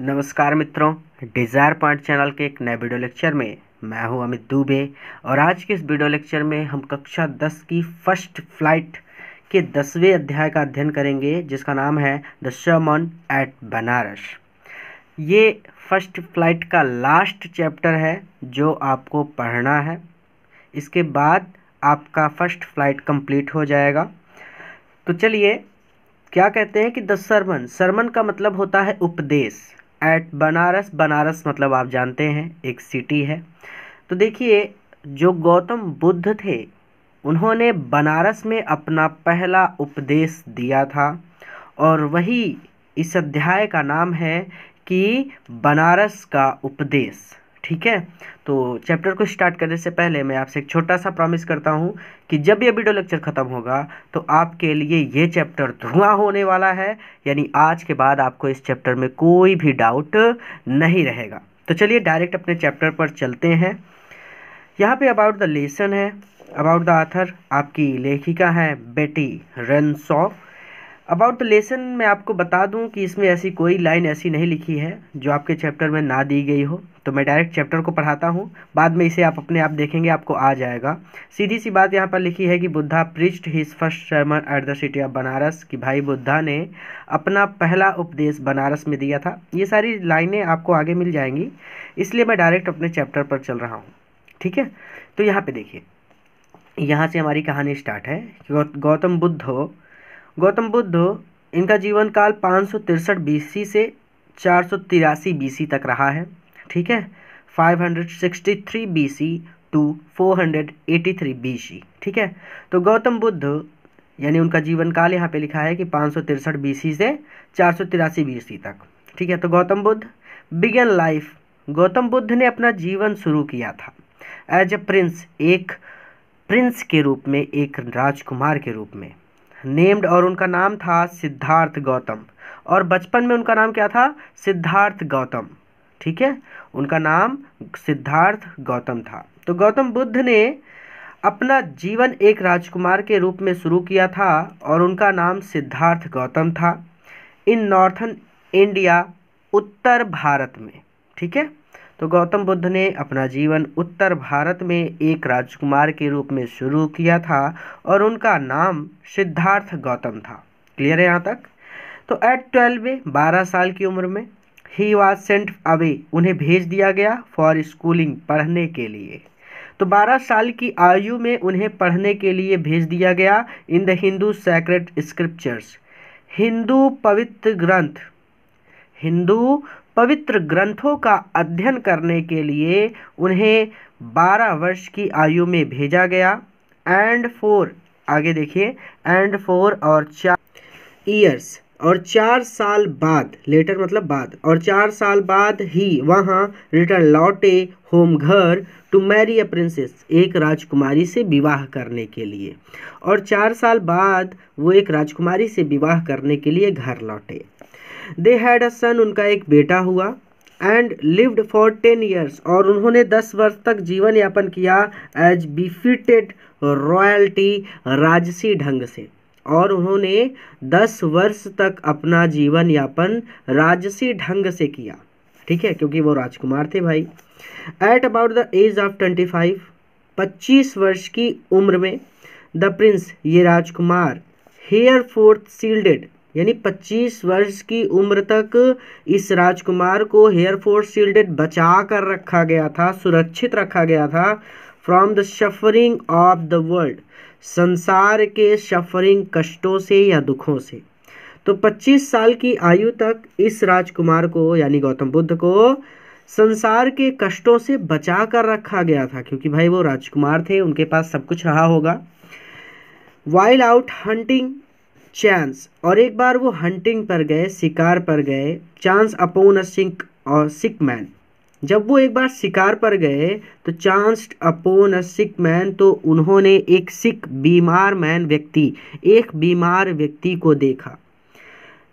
नमस्कार मित्रों desire point channel के एक नए वीडियो लेक्चर में मैं हूं अमित दुबे और आज के इस वीडियो लेक्चर में हम कक्षा 10 की फर्स्ट फ्लाइट के दसवें अध्याय का अध्ययन करेंगे जिसका नाम है द शमन एट बनारस ये फर्स्ट फ्लाइट का लास्ट चैप्टर है जो आपको पढ़ना है इसके बाद आपका फर्स्ट फ्लाइट कंप्लीट हो जाएगा तो चलिए क्या कहते हैं कि द सरमन सरमन का मतलब होता है उपदेश एट बनारस बनारस मतलब आप जानते हैं एक सिटी है तो देखिए जो गौतम बुद्ध थे उन्होंने बनारस में अपना पहला उपदेश दिया था और वही इस अध्याय का नाम है कि बनारस का उपदेश ठीक है तो चैप्टर को स्टार्ट करने से पहले मैं आपसे एक छोटा सा प्रॉमिस करता हूँ कि जब ये वीडियो लेक्चर ख़त्म होगा तो आपके लिए ये चैप्टर धुआं होने वाला है यानी आज के बाद आपको इस चैप्टर में कोई भी डाउट नहीं रहेगा तो चलिए डायरेक्ट अपने चैप्टर पर चलते हैं यहाँ पे अबाउट द लेसन है अबाउट द आथर आपकी लेखिका है बेटी रेनसॉफ अबाउट द लेसन मैं आपको बता दूं कि इसमें ऐसी कोई लाइन ऐसी नहीं लिखी है जो आपके चैप्टर में ना दी गई हो तो मैं डायरेक्ट चैप्टर को पढ़ाता हूं बाद में इसे आप अपने आप देखेंगे आपको आ जाएगा सीधी सी बात यहां पर लिखी है कि Buddha preached his first sermon at the city of Benares कि भाई बुद्धा ने अपना पहला उपदेश बनारस में दिया था ये सारी लाइनें आपको आगे मिल जाएंगी इसलिए मैं डायरेक्ट अपने चैप्टर पर चल रहा हूँ ठीक है तो यहाँ पर देखिए यहाँ से हमारी कहानी स्टार्ट है गौतम बुद्ध हो गौतम बुद्ध इनका जीवन काल पाँच सौ तिरसठ बीसी से चार सौ तिरासी सी तक रहा है ठीक है 563 सी टू 483 सी ठीक है तो गौतम बुद्ध यानी उनका जीवन काल यहाँ पे लिखा है कि पाँच सौ तिरसठ बीसी से चार सौ तिरासी बीसी तक ठीक है तो गौतम बुद्ध बिगन लाइफ गौतम बुद्ध ने अपना जीवन शुरू किया था एज ए प्रिंस एक प्रिंस के रूप में एक राजकुमार के रूप में नेम्ड और उनका नाम था सिद्धार्थ गौतम और बचपन में उनका नाम क्या था सिद्धार्थ गौतम ठीक है उनका नाम सिद्धार्थ गौतम था तो गौतम बुद्ध ने अपना जीवन एक राजकुमार के रूप में शुरू किया था और उनका नाम सिद्धार्थ गौतम था इन नॉर्थन इंडिया उत्तर भारत में ठीक है तो गौतम बुद्ध ने अपना जीवन उत्तर भारत में एक राजकुमार के रूप में शुरू किया था और उनका नाम सिद्धार्थ गौतम था क्लियर है यहाँ तक तो एट ट्वेल्व बारह साल की उम्र में ही वॉज सेंट अवे उन्हें भेज दिया गया फॉर स्कूलिंग पढ़ने के लिए तो 12 साल की आयु में उन्हें पढ़ने के लिए भेज दिया गया in the Hindu sacred scriptures Hindu पवित्र ग्रंथ हिंदू पवित्र ग्रंथों का अध्ययन करने के लिए उन्हें बारह वर्ष की आयु में भेजा गया एंड फोर आगे देखिए एंड फोर और चार ईयर्स और चार साल बाद लेटर मतलब बाद और चार साल बाद ही वहाँ रिटर्न लौटे होम घर टू मैरी अ प्रिंसेस एक राजकुमारी से विवाह करने के लिए और चार साल बाद वो एक राजकुमारी से विवाह करने के लिए घर लौटे दे हैड अ सन उनका एक बेटा हुआ and lived for ten years और उन्होंने दस वर्ष तक जीवन यापन किया एज बिफिटेड रॉयल्टी राजसी ढंग से और उन्होंने दस वर्ष तक अपना जीवन यापन राजसी ढंग से किया ठीक है क्योंकि वो राजकुमार थे भाई at about the age of twenty five पच्चीस वर्ष की उम्र में द प्रिंस ये राजकुमार हेयर फोर्थ सील्डेड यानी 25 वर्ष की उम्र तक इस राजकुमार को हेयरफोर्स शील्डेड बचा कर रखा गया था सुरक्षित रखा गया था from the suffering of the world संसार के सफरिंग कष्टों से या दुखों से तो 25 साल की आयु तक इस राजकुमार को यानी गौतम बुद्ध को संसार के कष्टों से बचा कर रखा गया था क्योंकि भाई वो राजकुमार थे उनके पास सब कुछ रहा होगा वाइल्ड आउट हंटिंग चांस और एक बार वो हंटिंग पर गए शिकार पर गए चांस अपोन अ सिंक और सिक मैन जब वो एक बार शिकार पर गए तो chance upon a sick man तो उन्होंने एक सिक बीमार मैन व्यक्ति एक बीमार व्यक्ति को देखा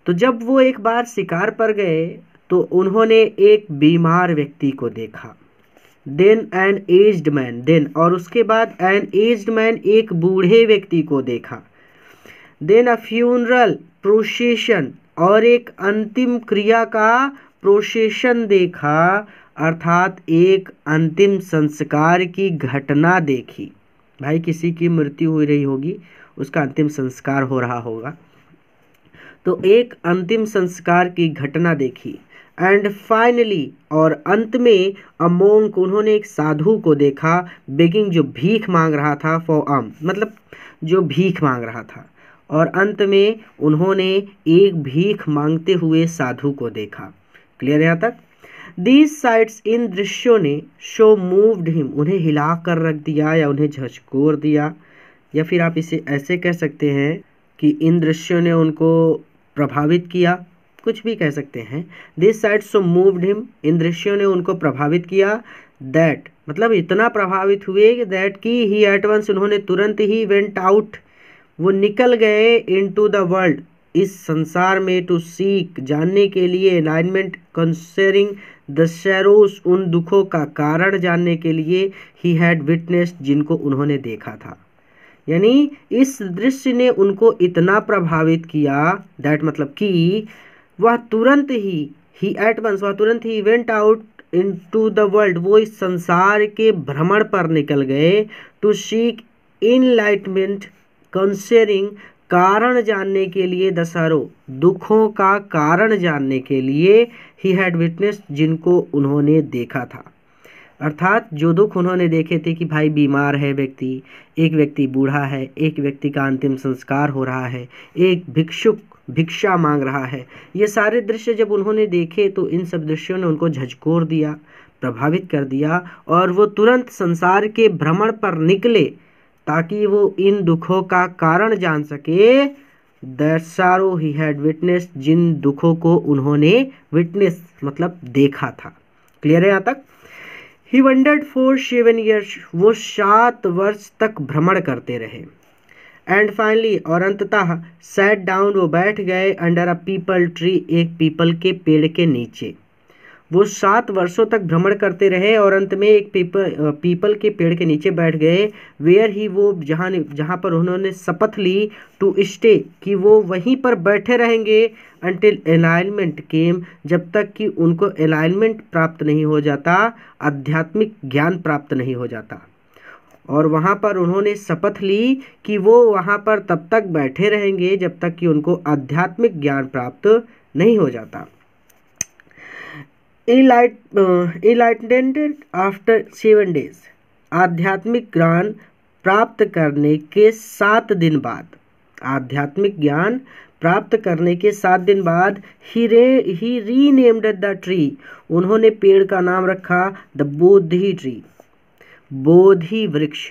तो जब वो एक बार शिकार पर गए तो उन्होंने एक बीमार व्यक्ति को देखा then an aged man then और उसके बाद एन एज्ड मैन एक बूढ़े व्यक्ति को देखा देन अ फ्यूनरल प्रोसेशन और एक अंतिम क्रिया का प्रोसेशन देखा अर्थात एक अंतिम संस्कार की घटना देखी भाई किसी की मृत्यु हो रही होगी उसका अंतिम संस्कार हो रहा होगा तो एक अंतिम संस्कार की घटना देखी एंड फाइनली और अंत में अमोंग उन्होंने एक साधु को देखा बेगिंग जो भीख मांग रहा था फॉर अम मतलब जो भीख मांग रहा था और अंत में उन्होंने एक भीख मांगते हुए साधु को देखा क्लियर यहाँ तक दीज साइट्स इन दृश्यों ने शो मूव्ड हिम उन्हें हिला कर रख दिया या उन्हें झचकोर दिया या फिर आप इसे ऐसे कह सकते हैं कि इन दृश्यों ने उनको प्रभावित किया कुछ भी कह सकते हैं this sight so moved him इन दृश्यों ने उनको प्रभावित किया दैट मतलब इतना प्रभावित हुए कि दैट कि ही एटवंस उन्होंने तुरंत ही वेंट आउट वो निकल गए इनटू द वर्ल्ड इस संसार में टू तो सीख जानने के लिए अलाइनमेंट कंसरिंग द शेरोस उन दुखों का कारण जानने के लिए ही हैड विटनेस जिनको उन्होंने देखा था यानी इस दृश्य ने उनको इतना प्रभावित किया दैट मतलब कि वह तुरंत ही ही एट वंस वह तुरंत ही went out into the world वो इस संसार के भ्रमण पर निकल गए टू सीक इनलाइटमेंट कंसेरिंग कारण जानने के लिए दशहरो दुखों का कारण जानने के लिए ही हैड विटनेस जिनको उन्होंने देखा था अर्थात जो दुख उन्होंने देखे थे कि भाई बीमार है व्यक्ति एक व्यक्ति बूढ़ा है एक व्यक्ति का अंतिम संस्कार हो रहा है एक भिक्षुक भिक्षा मांग रहा है ये सारे दृश्य जब उन्होंने देखे तो इन सब दृश्यों ने उनको झकझोर दिया प्रभावित कर दिया और वो तुरंत संसार के भ्रमण पर निकले ताकि वो इन दुखों का कारण जान सके दैट सारो ही हैड विटनेस जिन दुखों को उन्होंने विटनेस मतलब देखा था क्लियर है यहाँ तक he wandered for seven years वो सात वर्ष तक भ्रमण करते रहे एंड फाइनली और अंततः सेट डाउन वो बैठ गए अंडर अ पीपल ट्री एक पीपल के पेड़ के नीचे वो सात वर्षों तक भ्रमण करते रहे और अंत में एक पीपल पीपल के पेड़ के नीचे बैठ गए वेयर ही वो जहाँ जहाँ पर उन्होंने शपथ ली टू स्टे कि वो वहीं पर बैठे रहेंगे अंटिल अलाइनमेंट केम जब तक कि उनको अलाइनमेंट प्राप्त नहीं हो जाता आध्यात्मिक ज्ञान प्राप्त नहीं हो जाता और वहाँ पर उन्होंने शपथ ली कि वो वहाँ पर तब तक बैठे रहेंगे जब तक कि उनको आध्यात्मिक ज्ञान प्राप्त नहीं हो जाता इलाइटेंटेड आफ्टर सेवन डेज आध्यात्मिक ज्ञान प्राप्त करने के सात दिन बाद आध्यात्मिक ज्ञान प्राप्त करने के सात दिन बाद ही रे ही रीनेम्ड द ट्री उन्होंने पेड़ का नाम रखा द बोधि ट्री बोधि वृक्ष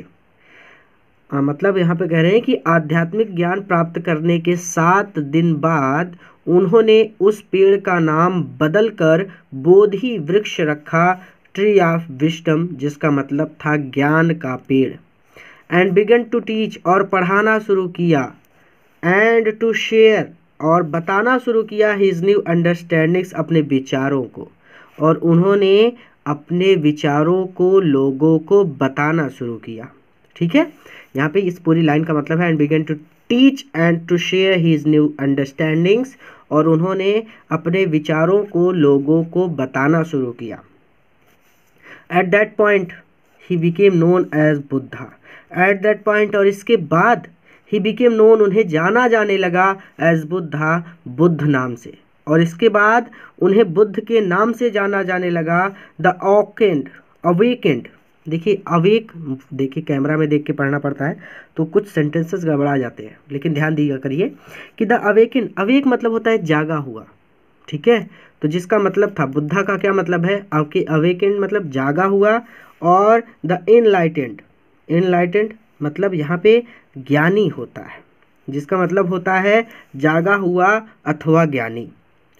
मतलब यहाँ पे कह रहे हैं कि आध्यात्मिक ज्ञान प्राप्त करने के सात दिन बाद उन्होंने उस पेड़ का नाम बदल कर बोधि वृक्ष रखा ट्री ऑफ विस्टम जिसका मतलब था ज्ञान का पेड़ एंड बिगन टू टीच और पढ़ाना शुरू किया एंड टू शेयर और बताना शुरू किया हिज न्यू अंडरस्टैंडिंग्स अपने विचारों को और उन्होंने अपने विचारों को लोगों को बताना शुरू किया ठीक है यहाँ पे इस पूरी लाइन का मतलब है and began to teach and to share his new understandings और उन्होंने अपने विचारों को लोगों को बताना शुरू किया at that point he became known as Buddha at that point और इसके बाद ही बिकेम नोन उन्हें जाना जाने लगा एज बुद्धा बुद्ध नाम से और इसके बाद उन्हें बुद्ध के नाम से जाना जाने लगा द ऑकेंड अवेकेंड देखिए अवेक देखिए कैमरा में देख के पढ़ना पड़ता है तो कुछ सेंटेंसेस गड़बड़ा जाते हैं लेकिन ध्यान दिया करिए कि द अवेकिन अवेक मतलब होता है जागा हुआ ठीक है तो जिसका मतलब था बुद्धा का क्या मतलब है आपके अवेकेंड मतलब जागा हुआ और द इनलाइटेंड इनलाइटेंड मतलब यहाँ पे ज्ञानी होता है जिसका मतलब होता है जागा हुआ अथवा ज्ञानी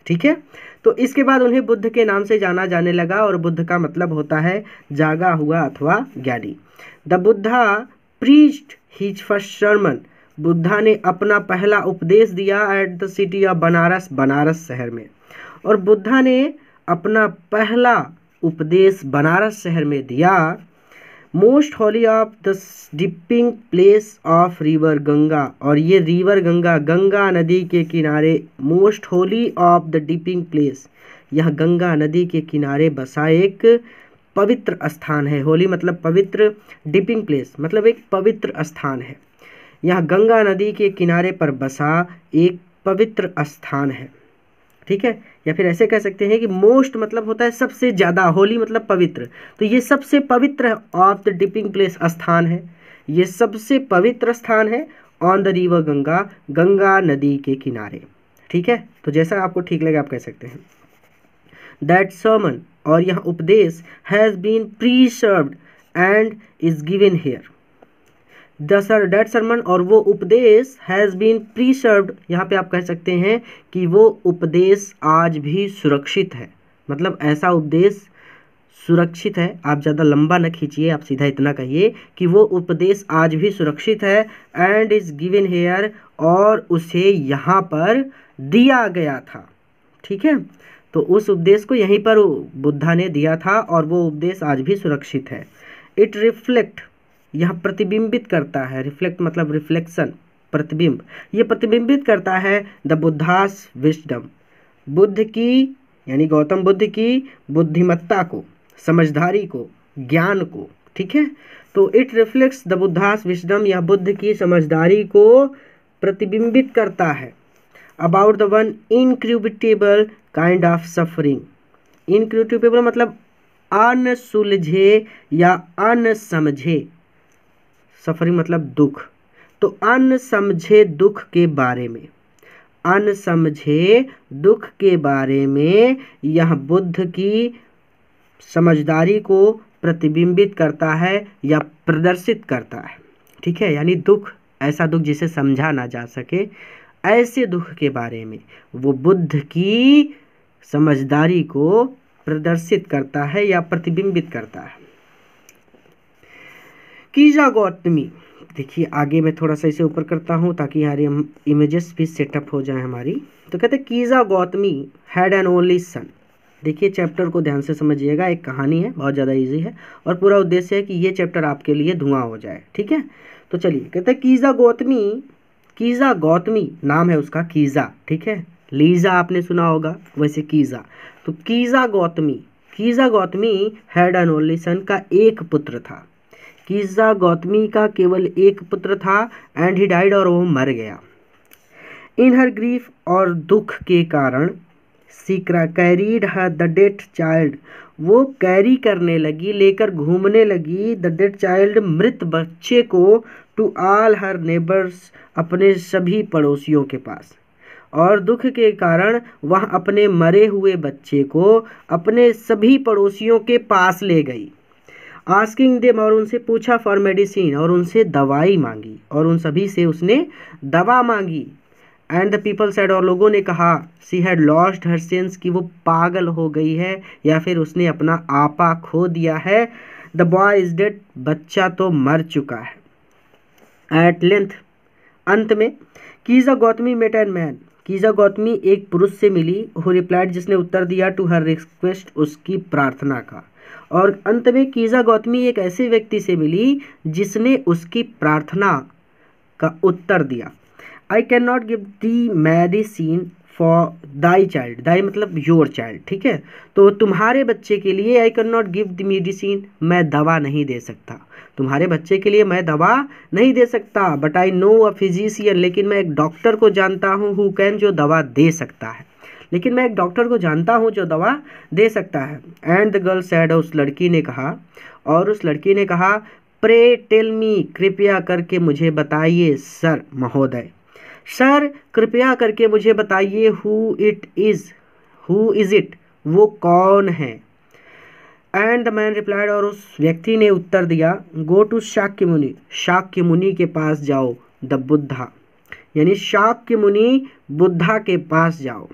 ठीक है तो इसके बाद उन्हें बुद्ध के नाम से जाना जाने लगा और बुद्ध का मतलब होता है जागा हुआ अथवा ज्ञानी the Buddha preached his first sermon Buddha ने अपना पहला उपदेश दिया at the city of Banaras Banaras शहर में और बुद्धा ने अपना पहला उपदेश बनारस शहर में दिया most holy of the dipping place of river Ganga और ये रिवर गंगा गंगा नदी के किनारे most holy of the dipping place यह गंगा नदी के किनारे बसा एक पवित्र स्थान है होली मतलब पवित्र डिपिंग प्लेस मतलब एक पवित्र स्थान है यह गंगा नदी के किनारे पर बसा एक पवित्र स्थान है ठीक है या फिर ऐसे कह सकते हैं कि मोस्ट मतलब होता है सबसे ज़्यादा होली मतलब पवित्र तो ये सबसे पवित्र ऑफ द डिपिंग प्लेस स्थान है ये सबसे पवित्र स्थान है on the river Ganga Ganga नदी के किनारे ठीक है तो जैसा आपको ठीक लगे आप कह सकते हैं दैट सर्मन और यह उपदेश has been preserved and is given here there that sermon और वो उपदेश हैज़ बीन प्रीसर्व्ड यहाँ पे आप कह सकते हैं कि वो उपदेश आज भी सुरक्षित है मतलब ऐसा उपदेश सुरक्षित है आप ज़्यादा लंबा न खींचिए आप सीधा इतना कहिए कि वो उपदेश आज भी सुरक्षित है एंड इज़ गिवन हेयर और उसे यहाँ पर दिया गया था ठीक है तो उस उपदेश को यहीं पर बुद्धा ने दिया था और वो उपदेश आज भी सुरक्षित है इट रिफ्लेक्ट यह प्रतिबिंबित करता है रिफ्लेक्ट मतलब रिफ्लेक्शन प्रतिबिंब ये प्रतिबिंबित करता है द बुद्धास विस्डम बुद्ध की यानी गौतम बुद्ध की बुद्धिमत्ता को समझदारी को ज्ञान को ठीक है तो it reflects the Buddha's wisdom यह बुद्ध की समझदारी को प्रतिबिंबित करता है about the one inscrutable kind of suffering inscrutable मतलब अनसुलझे या अनसमझे सफरिंग मतलब दुख तो अन समझे दुख के बारे में अन समझे दुख के बारे में यह बुद्ध की समझदारी को प्रतिबिंबित करता है या प्रदर्शित करता है ठीक है यानी दुख ऐसा दुख जिसे समझा ना जा सके ऐसे दुख के बारे में वो बुद्ध की समझदारी को प्रदर्शित करता है या प्रतिबिंबित करता है कीजा गौतमी देखिए आगे मैं थोड़ा सा इसे ऊपर करता हूँ ताकि हमारी इमेजेस भी सेटअप हो जाए हमारी तो कहते हैं Kisa Gotami had an only son देखिए चैप्टर को ध्यान से समझिएगा एक कहानी है बहुत ज़्यादा इजी है और पूरा उद्देश्य है कि ये चैप्टर आपके लिए धुआं हो जाए ठीक है तो चलिए कहते हैं कीज़ा गौतमी कीज़ा गौतमी नाम है उसका कीज़ा ठीक है लीज़ा आपने सुना होगा वैसे कीज़ा तो Kisa Gotami Kisa Gotami had an only son का एक पुत्र था हिज्जा गौतमी का केवल एक पुत्र था एंड ही डाइड और वो मर गया इन हर ग्रीफ और दुख के कारण सीकरा carried her the death child वो कैरी करने लगी लेकर घूमने लगी द डेड चाइल्ड मृत बच्चे को टू आल हर नेबर्स अपने सभी पड़ोसियों के पास और दुख के कारण वह अपने मरे हुए बच्चे को अपने सभी पड़ोसियों के पास ले गई आस्किंग देम और उनसे पूछा फॉर मेडिसिन और उनसे दवाई मांगी और उन सभी से उसने दवा मांगी एंड द पीपल सेड और लोगों ने कहा she had lost her sense कि वो पागल हो गई है या फिर उसने अपना आपा खो दिया है द बॉय इज डेड बच्चा तो मर चुका है एट लेंथ अंत में Kisa Gotami met and man Kisa Gotami एक पुरुष से मिली हु रिप्लाइड जिसने उत्तर दिया टू हर रिक्वेस्ट उसकी प्रार्थना का और अंत में कीजा गौतमी एक ऐसे व्यक्ति से मिली जिसने उसकी प्रार्थना का उत्तर दिया I can not give the medicine for thy child thy मतलब योर चाइल्ड ठीक है तो तुम्हारे बच्चे के लिए I can not give the medicine मैं दवा नहीं दे सकता तुम्हारे बच्चे के लिए मैं दवा नहीं दे सकता but I know a physician लेकिन मैं एक डॉक्टर को जानता हूँ हु कैन जो दवा दे सकता है लेकिन मैं एक डॉक्टर को जानता हूँ जो दवा दे सकता है एंड द गर्ल सैड उस लड़की ने कहा और उस लड़की ने कहा प्रे टेल मी कृपया करके मुझे बताइए सर महोदय सर कृपया करके मुझे बताइए who it is who is it वो कौन है एंड द मैन रिप्लाइड और उस व्यक्ति ने उत्तर दिया गो टू शाक्य मुनि शाक्य मुनि के पास जाओ द बुद्धा यानी शाक्य मुनि बुद्धा के पास जाओ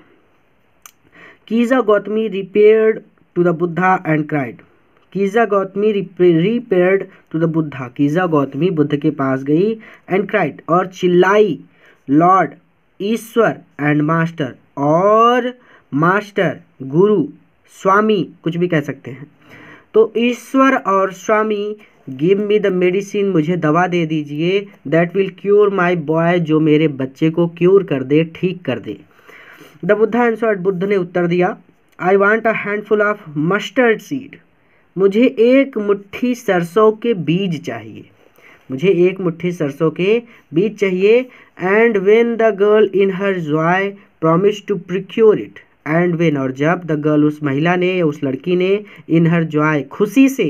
Kisa Gotami repaired to the Buddha and cried Kisa Gotami repaired to the Buddha Kisa Gotami Buddha के पास गई एंड क्राइड और चिल्लाई लॉर्ड ईश्वर एंड मास्टर और मास्टर गुरु स्वामी कुछ भी कह सकते हैं तो ईश्वर और स्वामी गिव मी द मेडिसिन मुझे दवा दे दीजिए that will cure my boy जो मेरे बच्चे को क्योर कर दे ठीक कर दे द बुद्धा आंसर्ड बुद्ध ने उत्तर दिया I want a handful of mustard seed मुझे एक मुट्ठी सरसों के बीज चाहिए मुझे एक मुट्ठी सरसों के बीज चाहिए and when the girl in her joy promise to procure it and when और जब द गर्ल उस महिला ने या उस लड़की ने इन हर जॉय खुशी से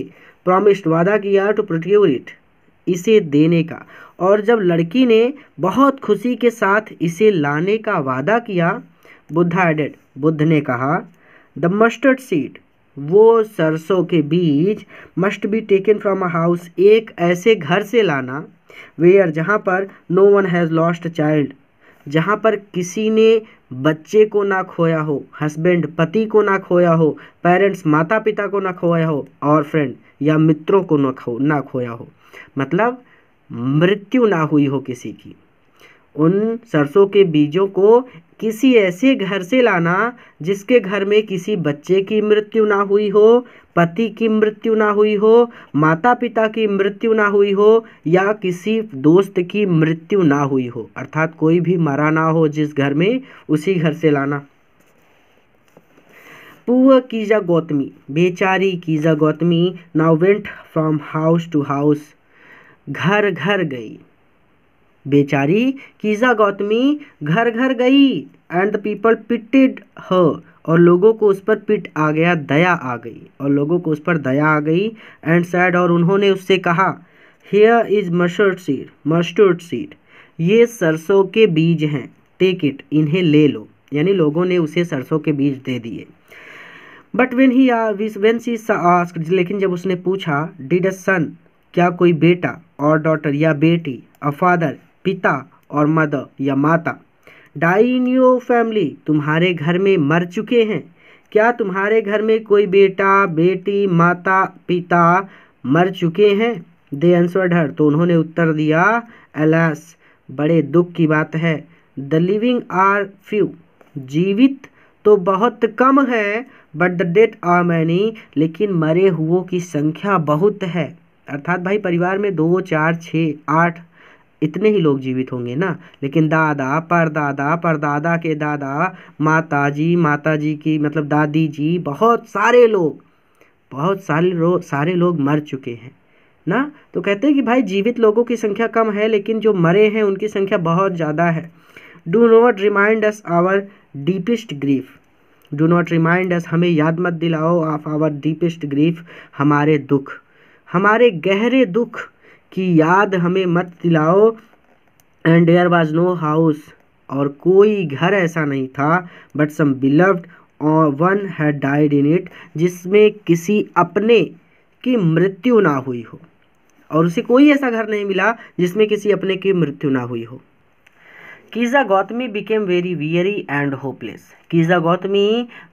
प्रॉमिस्ड वादा किया टू प्रिक्योर इट इसे देने का और जब लड़की ने बहुत खुशी के साथ इसे लाने का वादा किया बुद्धा एडेड बुद्ध ने कहा द मस्टर्ड सीड वो सरसों के बीज must be taken from a house एक ऐसे घर से लाना वेयर जहाँ पर no one has lost child जहाँ पर किसी ने बच्चे को ना खोया हो हस्बैंड पति को ना खोया हो पेरेंट्स माता पिता को ना खोया हो और फ्रेंड या मित्रों को ना खो ना खोया हो मतलब मृत्यु ना हुई हो किसी की उन सरसों के बीजों को किसी ऐसे घर से लाना जिसके घर में किसी बच्चे की मृत्यु ना हुई हो पति की मृत्यु ना हुई हो माता पिता की मृत्यु ना हुई हो या किसी दोस्त की मृत्यु ना हुई हो अर्थात कोई भी मरा ना हो जिस घर में उसी घर से लाना पुअ कीजा गौतमी बेचारी Kisa Gotami now went from house to house घर घर गई बेचारी कीजा गौतमी घर घर गई एंड द पीपल पिटेड ह और लोगों को उस पर पिट आ गया दया आ गई और लोगों को उस पर दया आ गई एंड सैड और उन्होंने उससे कहा here is mustard seed mustard seed ये सरसों के बीज हैं टेक इट इन्हें ले लो यानी लोगों ने उसे सरसों के बीज दे दिए but when he when she ask लेकिन जब उसने पूछा डिड अ सन क्या कोई बेटा और डॉटर या बेटी अ फादर पिता और मदर या माता डाई इन फैमिली तुम्हारे घर में मर चुके हैं क्या तुम्हारे घर में कोई बेटा बेटी माता पिता मर चुके हैं दे आंसर हर तो उन्होंने उत्तर दिया एलास बड़े दुख की बात है द लिविंग आर फ्यू जीवित तो बहुत कम है but the dead are many लेकिन मरे हुओं की संख्या बहुत है अर्थात भाई परिवार में दो चार छः आठ इतने ही लोग जीवित होंगे ना लेकिन दादा परदादा परदादा के दादा माता जी माता जी की मतलब दादी जी बहुत सारे लोग बहुत सारे लोग सारे लोग मर चुके हैं ना तो कहते हैं कि भाई जीवित लोगों की संख्या कम है लेकिन जो मरे हैं उनकी संख्या बहुत ज़्यादा है do not remind us our deepest grief do not remind us हमें याद मत दिलाओ ऑफ आवर डीपेस्ट ग्रीफ हमारे दुख हमारे गहरे दुख की याद हमें मत दिलाओ and there was no house और कोई घर ऐसा नहीं था but some beloved one had died in it जिसमें किसी अपने की मृत्यु ना हुई हो और उसे कोई ऐसा घर नहीं मिला जिसमें किसी अपने की मृत्यु ना हुई हो Kisa Gotami became very weary and hopeless Kisa Gotami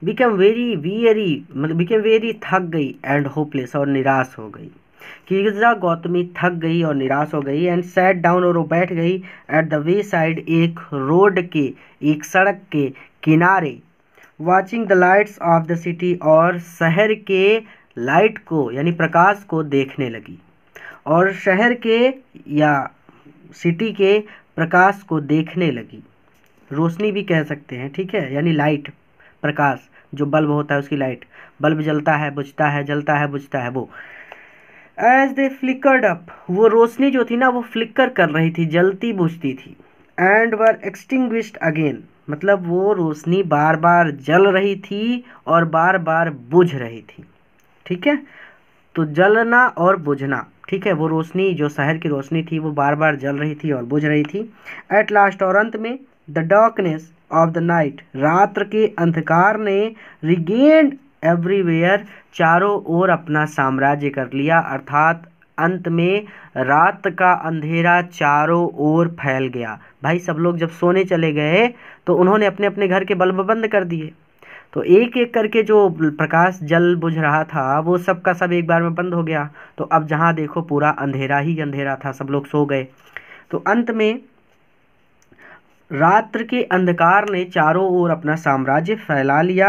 became very weary मतलब बिकेम वेरी थक गई एंड होपलेस और निराश हो गई कीर्जा गौतमी थक गई और निराश हो गई एंड सेट डाउन और वो बैठ गई एट द वे साइड एक रोड के एक सड़क के किनारे watching the lights of the city और शहर के लाइट को यानी प्रकाश को देखने लगी और शहर के या सिटी के प्रकाश को देखने लगी रोशनी भी कह सकते हैं ठीक है यानी लाइट प्रकाश जो बल्ब होता है उसकी लाइट बल्ब जलता है बुझता है जलता है बुझता है वो एज दे फ्लिकर्ड अप वो रोशनी जो थी ना वो फ्लिकर कर रही थी जलती बुझती थी एंड वर एक्सटिंग अगेन मतलब वो रोशनी बार बार जल रही थी और बार बार बुझ रही थी ठीक है तो जलना और बुझना ठीक है वो रोशनी जो शहर की रोशनी थी वो बार बार जल रही थी और बुझ रही थी एट लास्ट और अंत में the darkness of the night रात्र के अंधकार ने रिगेन्ड एवरीवेयर चारों ओर अपना साम्राज्य कर लिया अर्थात अंत में रात का अंधेरा चारों ओर फैल गया भाई सब लोग जब सोने चले गए तो उन्होंने अपने अपने घर के बल्ब बंद कर दिए तो एक एक करके जो प्रकाश जल बुझ रहा था वो सब का सब एक बार में बंद हो गया तो अब जहाँ देखो पूरा अंधेरा ही अंधेरा था सब लोग सो गए तो अंत में रात्र के अंधकार ने चारों ओर अपना साम्राज्य फैला लिया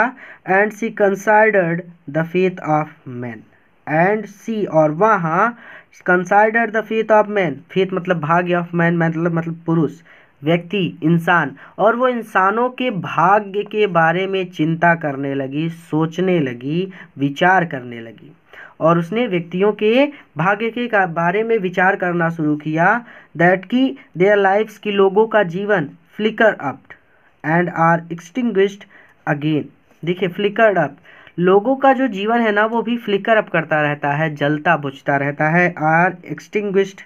and she considered the faith of man and she और वहाँ consider the faith of man faith मतलब भाग्य ऑफ मैन मतलब मतलब पुरुष व्यक्ति इंसान और वो इंसानों के भाग्य के बारे में चिंता करने लगी सोचने लगी विचार करने लगी और उसने व्यक्तियों के भाग्य के बारे में विचार करना शुरू किया दैट कि देयर लाइफ्स की लोगों का जीवन flicker up and are extinguished again देखिए फ्लिकर्ड अप लोगों का जो जीवन है ना वो भी फ्लिकर अप करता रहता है जलता बुझता रहता है आर एक्सटिंग्विश्ड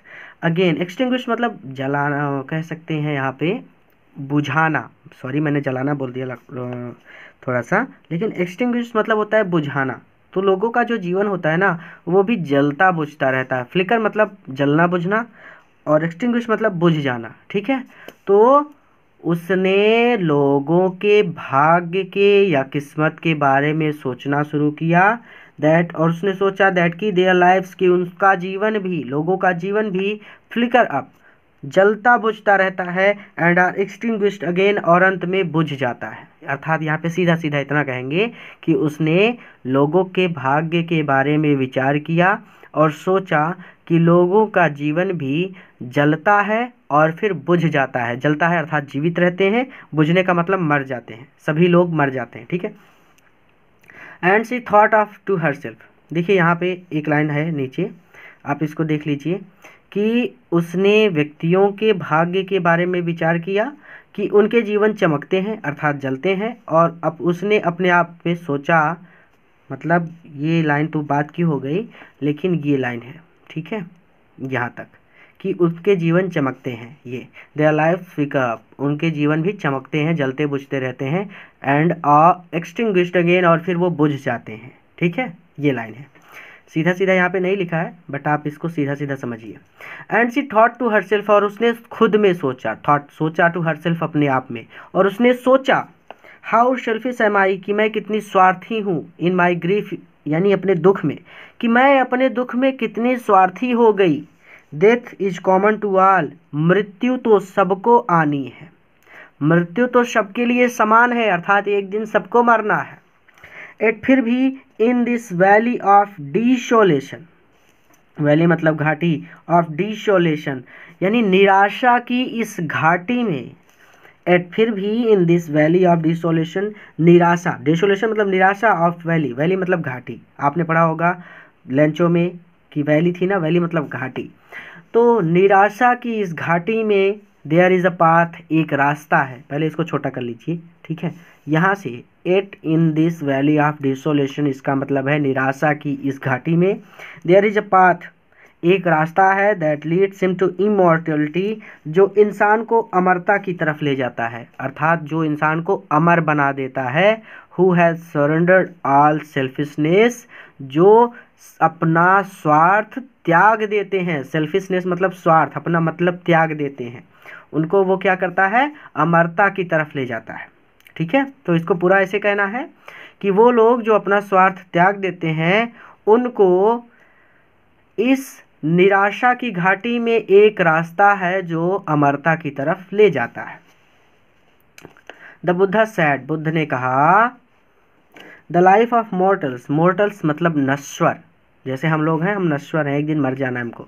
अगेन एक्सटिंग्विश मतलब जलाना कह सकते हैं यहाँ पे बुझाना सॉरी मैंने जलाना बोल दिया थोड़ा सा लेकिन एक्सटिंग्विश मतलब होता है बुझाना तो लोगों का जो जीवन होता है ना वो भी जलता बुझता रहता है फ्लिकर मतलब जलना बुझना और एक्सटिंग्विश मतलब बुझ जाना ठीक है तो उसने लोगों के भाग्य के या किस्मत के बारे में सोचना शुरू किया दैट और उसने सोचा दैट कि देयर लाइफ्स कि उनका जीवन भी लोगों का जीवन भी फ्लिकर अप जलता बुझता रहता है एंड आर एक्सटिंग अगेन और अंत में बुझ जाता है अर्थात यहाँ पे सीधा सीधा इतना कहेंगे कि उसने लोगों के भाग्य के बारे में विचार किया और सोचा कि लोगों का जीवन भी जलता है और फिर बुझ जाता है जलता है अर्थात जीवित रहते हैं बुझने का मतलब मर जाते हैं सभी लोग मर जाते हैं ठीक है and she thought of to herself देखिए यहाँ पे एक लाइन है नीचे आप इसको देख लीजिए कि उसने व्यक्तियों के भाग्य के बारे में विचार किया कि उनके जीवन चमकते हैं अर्थात जलते हैं और अब उसने अपने आप पे सोचा मतलब ये लाइन तो बात की हो गई लेकिन ये लाइन है ठीक है यहाँ तक कि उसके जीवन चमकते हैं ये आर लाइफ फिकअप उनके जीवन भी चमकते हैं जलते बुझते रहते हैं एंड आ एक्सटिंग अगेन और फिर वो बुझ जाते हैं ठीक है ये लाइन है सीधा सीधा यहाँ पे नहीं लिखा है बट आप इसको सीधा सीधा समझिए and she thought to herself और उसने खुद में सोचा थॉट सोचा टू हर सेल्फ अपने आप में और उसने सोचा हाउ शेल्फी एम आई कि मैं कितनी स्वार्थी हूँ इन माई ग्रीफ यानी अपने दुख में कि मैं अपने दुख में कितनी स्वार्थी हो गई death is common to all मृत्यु तो सबको आनी है मृत्यु तो सबके लिए समान है अर्थात एक दिन सबको मरना है एट फिर भी in this valley of desolation valley मतलब घाटी ऑफ डिसोलेशन यानी निराशा की इस घाटी में एट फिर भी in this valley of desolation निराशा डिसोलेशन मतलब निराशा ऑफ वैली वैली मतलब घाटी आपने पढ़ा होगा लंचों में की वैली थी ना वैली मतलब घाटी तो निराशा की इस घाटी में देयर इज़ अ पाथ एक रास्ता है पहले इसको छोटा कर लीजिए ठीक है यहाँ से yet in this valley of desolation इसका मतलब है निराशा की इस घाटी में देयर इज़ अ पाथ एक रास्ता है that leads him to immortality जो इंसान को अमरता की तरफ ले जाता है अर्थात जो इंसान को अमर बना देता है who has surrendered all selfishness जो अपना स्वार्थ त्याग देते हैं सेल्फिशनेस मतलब स्वार्थ अपना मतलब त्याग देते हैं उनको वो क्या करता है अमरता की तरफ ले जाता है ठीक है तो इसको पूरा ऐसे कहना है कि वो लोग जो अपना स्वार्थ त्याग देते हैं उनको इस निराशा की घाटी में एक रास्ता है जो अमरता की तरफ ले जाता है द बुद्धा सैड बुद्ध ने कहा the life of mortals mortals मतलब नश्वर जैसे हम लोग हैं हम नश्वर हैं एक दिन मर जाना है हमको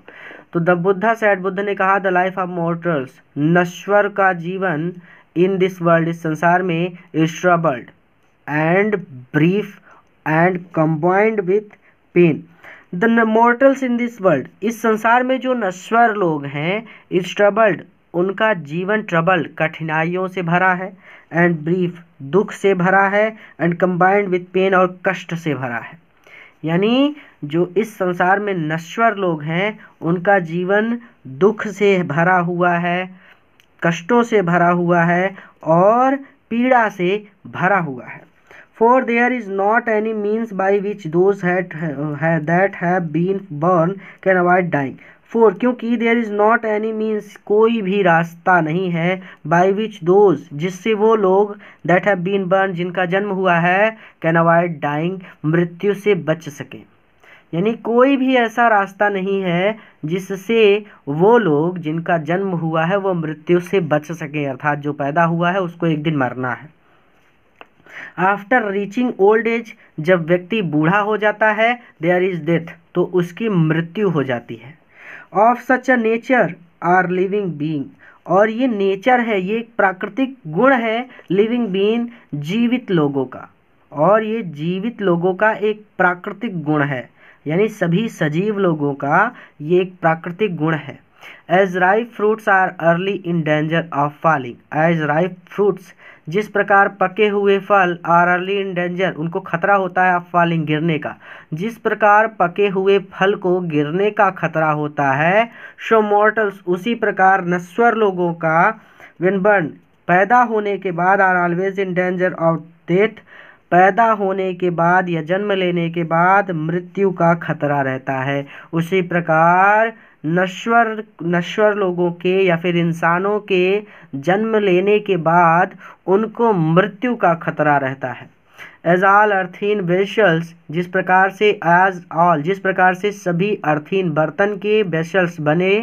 तो द बुद्धा सेट बुद्ध ने कहा द लाइफ ऑफ मोर्टल्स नश्वर का जीवन इन दिस वर्ल्ड इस संसार में troubled and brief and combined with pain the mortals in this world इस संसार में जो नश्वर लोग हैं स्ट्रबल्ड उनका जीवन ट्रबल कठिनाइयों से भरा है एंड ब्रीफ दुख से भरा है एंड कंबाइंड विथ पेन और कष्ट से भरा है यानी जो इस संसार में नश्वर लोग हैं उनका जीवन दुख से भरा हुआ है कष्टों से भरा हुआ है और पीड़ा से भरा हुआ है for there is not any means by which those that that have been born can avoid dying for क्योंकि there is not any means कोई भी रास्ता नहीं है बाई विच दोज जिससे वो लोग दैट हैव बीन बर्न जिनका जन्म हुआ है कैन अवॉइड डाइंग मृत्यु से बच सकें यानी कोई भी ऐसा रास्ता नहीं है जिससे वो लोग जिनका जन्म हुआ है वो मृत्यु से बच सकें अर्थात जो पैदा हुआ है उसको एक दिन मरना है आफ्टर रीचिंग ओल्ड एज जब व्यक्ति बूढ़ा हो जाता है देयर इज़ डेथ तो उसकी मृत्यु हो जाती है of such a nature are living being और ये नेचर है ये एक प्राकृतिक गुण है लिविंग बीन जीवित लोगों का और ये जीवित लोगों का एक प्राकृतिक गुण है यानी सभी सजीव लोगों का ये एक प्राकृतिक गुण है as ripe fruits are early in danger of falling as ripe fruits जिस प्रकार पके हुए फल आर अर्ली इन डेंजर उनको खतरा होता है ऑफ फॉलिंग गिरने का जिस प्रकार पके हुए फल को गिरने का खतरा होता है शो मॉर्टल्स उसी प्रकार नस्वर लोगों का विनबर्न पैदा होने के बाद are always in danger of death पैदा होने के बाद या जन्म लेने के बाद मृत्यु का खतरा रहता है उसी प्रकार नश्वर नश्वर लोगों के या फिर इंसानों के जन्म लेने के बाद उनको मृत्यु का खतरा रहता है एज ऑल अर्थीन बेशल्स जिस प्रकार से एज ऑल जिस प्रकार से सभी अर्थीन बर्तन के बेशल्स बने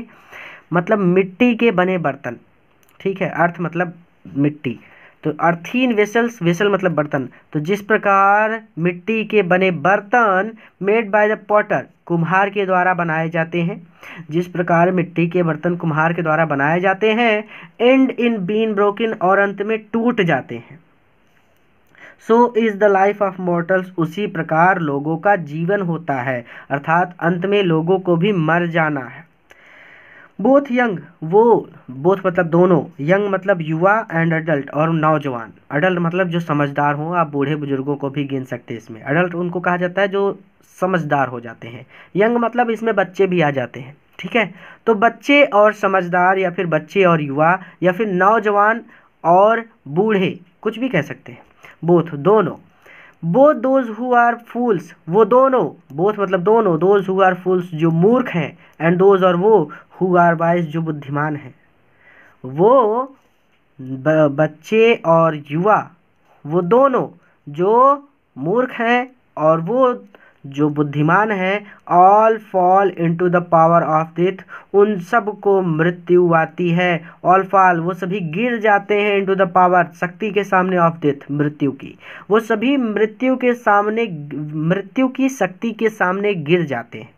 मतलब मिट्टी के बने बर्तन ठीक है अर्थ मतलब मिट्टी तो अर्थीन वेसल्स वेसल मतलब बर्तन तो जिस प्रकार मिट्टी के बने बर्तन मेड बाय द पॉटर कुम्हार के द्वारा बनाए जाते हैं जिस प्रकार मिट्टी के बर्तन कुम्हार के द्वारा बनाए जाते हैं एंड इन बीन ब्रोकिन और अंत में टूट जाते हैं so is the life of mortals उसी प्रकार लोगों का जीवन होता है अर्थात अंत में लोगों को भी मर जाना है बोथ यंग वो बोथ मतलब दोनों यंग मतलब युवा एंड अडल्ट और नौजवान अडल्ट मतलब जो समझदार हों आप बूढ़े बुजुर्गों को भी गिन सकते हैं इसमें अडल्ट उनको कहा जाता है जो समझदार हो जाते हैं यंग मतलब इसमें बच्चे भी आ जाते हैं ठीक है तो बच्चे और समझदार या फिर बच्चे और युवा या फिर नौजवान और बूढ़े कुछ भी कह सकते हैं बोथ दोनों both those who are fools वो दोनों बोथ मतलब दोनों दोज हु आर फूल्स जो मूर्ख हैं एंड दोज और वो हु आर वाइज जो बुद्धिमान है वो बच्चे और युवा वो दोनों जो मूर्ख हैं और वो जो बुद्धिमान हैं all fall to the power of death उन सब को मृत्यु आती है ऑल फॉल वो सभी गिर जाते हैं टू द पावर शक्ति के सामने ऑफ डेथ मृत्यु की वो सभी मृत्यु के सामने मृत्यु की शक्ति के सामने गिर जाते हैं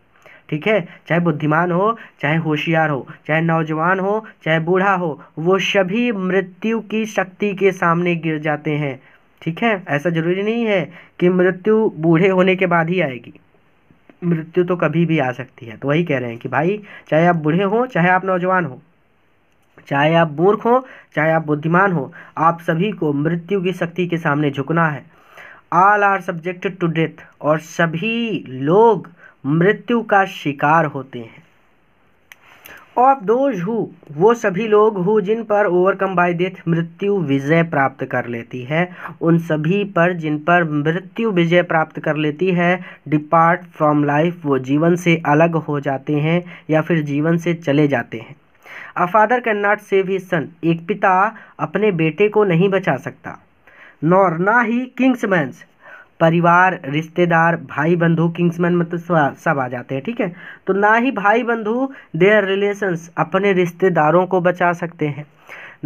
ठीक है चाहे बुद्धिमान हो चाहे होशियार हो चाहे नौजवान हो चाहे बूढ़ा हो वो सभी मृत्यु की शक्ति के सामने गिर जाते हैं ठीक है ऐसा ज़रूरी नहीं है कि मृत्यु बूढ़े होने के बाद ही आएगी मृत्यु तो कभी भी आ सकती है तो वही कह रहे हैं कि भाई चाहे आप बूढ़े हों चाहे आप नौजवान हो चाहे आप मूर्ख हो चाहे आप बुद्धिमान हो आप सभी को मृत्यु की शक्ति के सामने झुकना है all are subjected to death और सभी लोग मृत्यु का शिकार होते हैं ऑफ दोज हु वो सभी लोग हु जिन पर ओवरकम बाय डेथ मृत्यु विजय प्राप्त कर लेती है उन सभी पर जिन पर मृत्यु विजय प्राप्त कर लेती है डिपार्ट फ्रॉम लाइफ वो जीवन से अलग हो जाते हैं या फिर जीवन से चले जाते हैं a father can not save his son एक पिता अपने बेटे को नहीं बचा सकता नॉर ना ही मैंस परिवार रिश्तेदार भाई बंधु किंग्समैन मतलब सब आ जाते हैं ठीक है तो ना ही भाई बंधु देयर रिलेशंस अपने रिश्तेदारों को बचा सकते हैं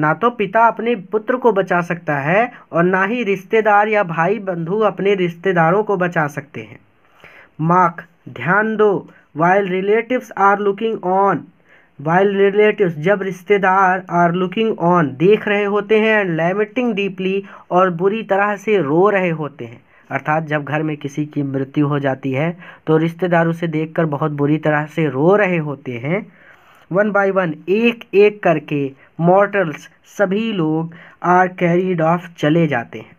ना तो पिता अपने पुत्र को बचा सकता है और ना ही रिश्तेदार या भाई बंधु अपने रिश्तेदारों को बचा सकते हैं मार्क ध्यान दो while relatives are looking on while relative जब रिश्तेदार आर लुकिंग ऑन देख रहे होते हैं एंड लेमिटिंग डीपली और बुरी तरह से रो रहे होते हैं अर्थात जब घर में किसी की मृत्यु हो जाती है तो रिश्तेदार उसे देखकर बहुत बुरी तरह से रो रहे होते हैं वन बाय वन एक एक करके मॉर्टल्स सभी लोग आर कैरीड ऑफ चले जाते हैं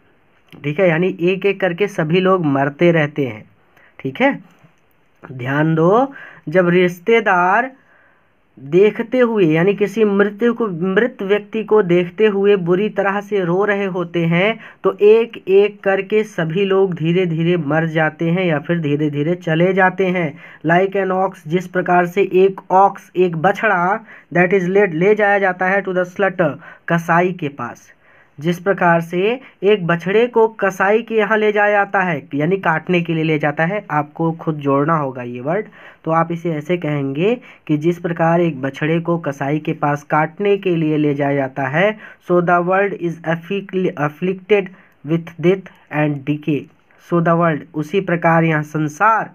ठीक है यानी एक एक करके सभी लोग मरते रहते हैं ठीक है ध्यान दो जब रिश्तेदार देखते हुए यानी किसी मृत्यु को मृत व्यक्ति को देखते हुए बुरी तरह से रो रहे होते हैं तो एक एक करके सभी लोग धीरे धीरे मर जाते हैं या फिर धीरे धीरे चले जाते हैं लाइक एन ऑक्स जिस प्रकार से एक ऑक्स एक बछड़ा दैट इज़ लेट ले जाया जाता है टू द स्लटर कसाई के पास जिस प्रकार से एक बछड़े को कसाई के यहाँ ले जाया जाता है यानी काटने के लिए ले जाता है आपको खुद जोड़ना होगा ये वर्ड तो आप इसे ऐसे कहेंगे कि जिस प्रकार एक बछड़े को कसाई के पास काटने के लिए ले जाया जाता है so the world is afflicted with death and decay so the world उसी प्रकार यहाँ संसार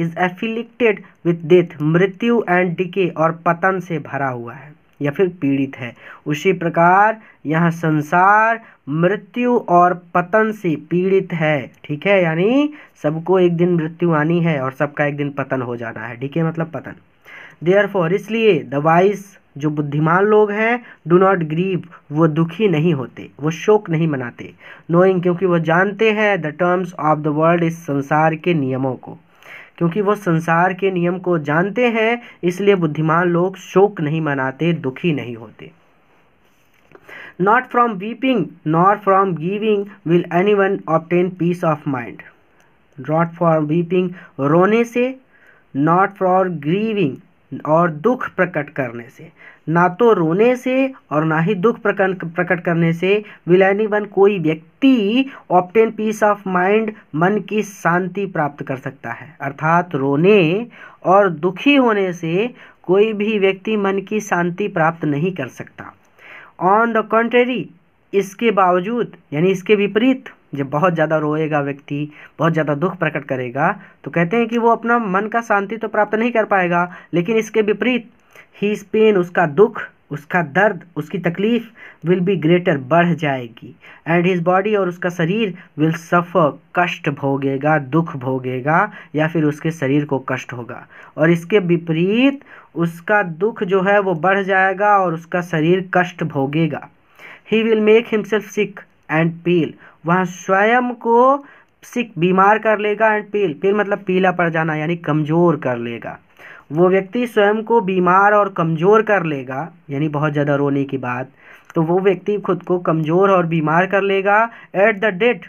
इज़ एफिलिक्टेड विथ डेथ मृत्यु एंड डिके और पतन से भरा हुआ है या फिर पीड़ित है उसी प्रकार यह संसार मृत्यु और पतन से पीड़ित है ठीक है यानी सबको एक दिन मृत्यु आनी है और सबका एक दिन पतन हो जाना है ठीक है मतलब पतन देयर फॉर इसलिए द वाइस जो बुद्धिमान लोग हैं डू नॉट ग्रीव वो दुखी नहीं होते वो शोक नहीं मनाते नोइंग क्योंकि वो जानते हैं the terms of the world इस संसार के नियमों को क्योंकि वो संसार के नियम को जानते हैं इसलिए बुद्धिमान लोग शोक नहीं मनाते दुखी नहीं होते not from weeping not from giving will anyone obtain peace of mind not from weeping रोने से नॉट फ्रॉर ग्रीविंग और दुख प्रकट करने से ना तो रोने से और ना ही दुख प्रकट करने से विलयनी बन कोई व्यक्ति ऑप्टेन पीस ऑफ माइंड मन की शांति प्राप्त कर सकता है अर्थात रोने और दुखी होने से कोई भी व्यक्ति मन की शांति प्राप्त नहीं कर सकता ऑन द कॉन्ट्रेरी इसके बावजूद यानी इसके विपरीत जब बहुत ज़्यादा रोएगा व्यक्ति बहुत ज़्यादा दुख प्रकट करेगा तो कहते हैं कि वो अपना मन का शांति तो प्राप्त नहीं कर पाएगा लेकिन इसके विपरीत हीज पेन उसका दुख उसका दर्द उसकी तकलीफ विल बी ग्रेटर बढ़ जाएगी एंड हिज बॉडी और उसका शरीर विल सफ़र कष्ट भोगेगा दुख भोगेगा या फिर उसके शरीर को कष्ट होगा और इसके विपरीत उसका दुख जो है वो बढ़ जाएगा और उसका शरीर कष्ट भोगेगा he will make himself sick and pale वह स्वयं को सिक बीमार कर लेगा एंड पील पील मतलब पीला पड़ जाना यानी कमज़ोर कर लेगा वो व्यक्ति स्वयं को बीमार और कमज़ोर कर लेगा यानी बहुत ज़्यादा रोने की बात तो वो व्यक्ति खुद को कमज़ोर और बीमार कर लेगा yet the dead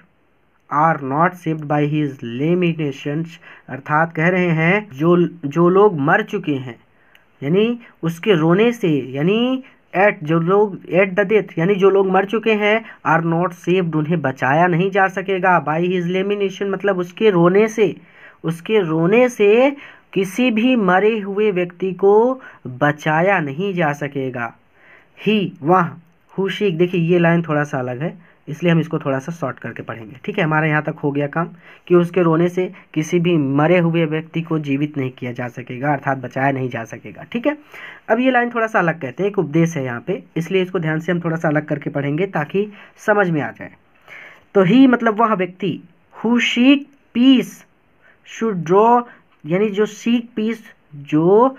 are not saved by his lamentations अर्थात कह रहे हैं जो जो लोग मर चुके हैं यानी उसके रोने से यानी एट जो लोग एट द डेथ यानी जो लोग मर चुके हैं आर नॉट सेव्ड उन्हें बचाया नहीं जा सकेगा बाई हिज लेमिनेशन मतलब उसके रोने से उसके रोने से किसी भी मरे हुए व्यक्ति को बचाया नहीं जा सकेगा ही वह हुशीक देखिए ये लाइन थोड़ा सा अलग है इसलिए हम इसको थोड़ा सा शॉर्ट करके पढ़ेंगे ठीक है हमारे यहाँ तक हो गया काम कि उसके रोने से किसी भी मरे हुए व्यक्ति को जीवित नहीं किया जा सकेगा अर्थात बचाया नहीं जा सकेगा ठीक है अब ये लाइन थोड़ा सा अलग कहते हैं एक उपदेश है यहाँ पे इसलिए इसको ध्यान से हम थोड़ा सा अलग करके पढ़ेंगे ताकि समझ में आ जाए तो ही मतलब वह व्यक्ति who seek peace should draw यानी जो सीक पीस जो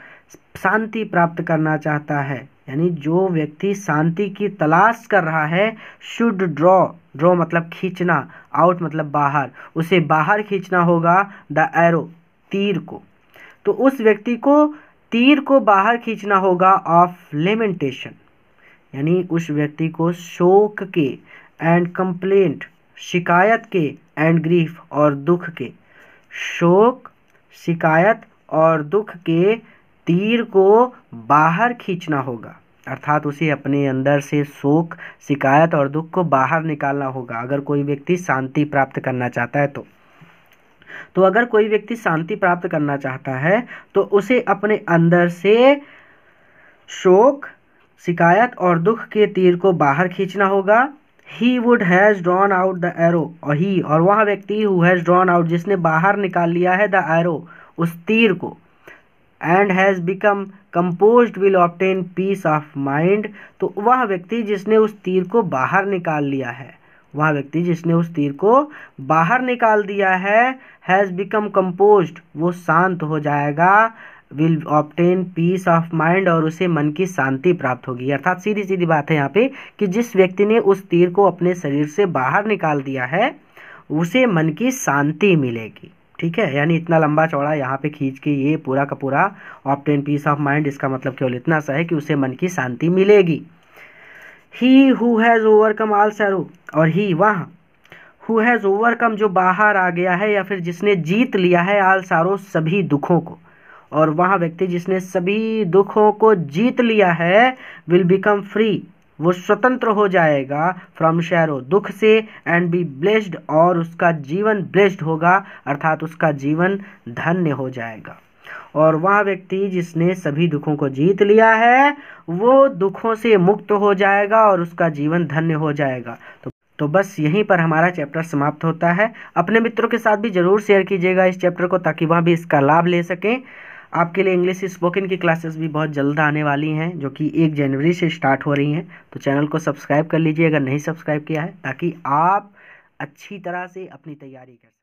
शांति प्राप्त करना चाहता है यानी जो व्यक्ति शांति की तलाश कर रहा है शुड ड्रॉ ड्रॉ मतलब खींचना आउट मतलब बाहर उसे बाहर खींचना होगा द एरो तीर को तो उस व्यक्ति को तीर को बाहर खींचना होगा ऑफ लेमेंटेशन यानी उस व्यक्ति को शोक के एंड कंप्लेंट शिकायत के एंड ग्रीफ और दुख के शोक शिकायत और दुख के तीर को बाहर खींचना होगा अर्थात उसे अपने अंदर से शोक शिकायत और दुख को बाहर निकालना होगा अगर कोई व्यक्ति शांति प्राप्त करना चाहता है तो तो अगर कोई व्यक्ति शांति प्राप्त करना चाहता है तो उसे अपने अंदर से शोक शिकायत और दुख के तीर को बाहर खींचना होगा he would has drawn out the arrow और ही और वह व्यक्ति हु हैज़ ड्रॉन आउट जिसने बाहर निकाल लिया है द एरो उस तीर को and has become composed will obtain peace of mind तो वह व्यक्ति जिसने उस तीर को बाहर निकाल लिया है वह व्यक्ति जिसने उस तीर को बाहर निकाल दिया है हैज़ बिकम कम्पोज वो शांत हो जाएगा will obtain peace of mind और उसे मन की शांति प्राप्त होगी अर्थात सीधी सीधी बात है यहाँ पे कि जिस व्यक्ति ने उस तीर को अपने शरीर से बाहर निकाल दिया है उसे मन की शांति मिलेगी ठीक है यानी इतना लंबा चौड़ा यहाँ पे खींच के ये पूरा का पूरा ऑप्टेन पीस ऑफ माइंड इसका मतलब केवल इतना सा है कि उसे मन की शांति मिलेगी he who has overcome all sorrow और ही वह हु हैज़ ओवरकम जो बाहर आ गया है या फिर जिसने जीत लिया है आल सारो सभी दुखों को और वह व्यक्ति जिसने सभी दुखों को जीत लिया है विल बिकम फ्री वो स्वतंत्र हो जाएगा फ्रॉम शैरो दुख से एंड बी ब्लेस्ड और उसका जीवन ब्लेस्ड होगा अर्थात उसका जीवन धन्य हो जाएगा और वह व्यक्ति जिसने सभी दुखों को जीत लिया है वो दुखों से मुक्त हो जाएगा और उसका जीवन धन्य हो जाएगा तो तो बस यहीं पर हमारा चैप्टर समाप्त होता है अपने मित्रों के साथ भी ज़रूर शेयर कीजिएगा इस चैप्टर को ताकि वह भी इसका लाभ ले सकें आपके लिए इंग्लिश स्पोकन की क्लासेस भी बहुत जल्द आने वाली हैं जो कि एक जनवरी से स्टार्ट हो रही हैं तो चैनल को सब्सक्राइब कर लीजिए अगर नहीं सब्सक्राइब किया है ताकि आप अच्छी तरह से अपनी तैयारी कर सकें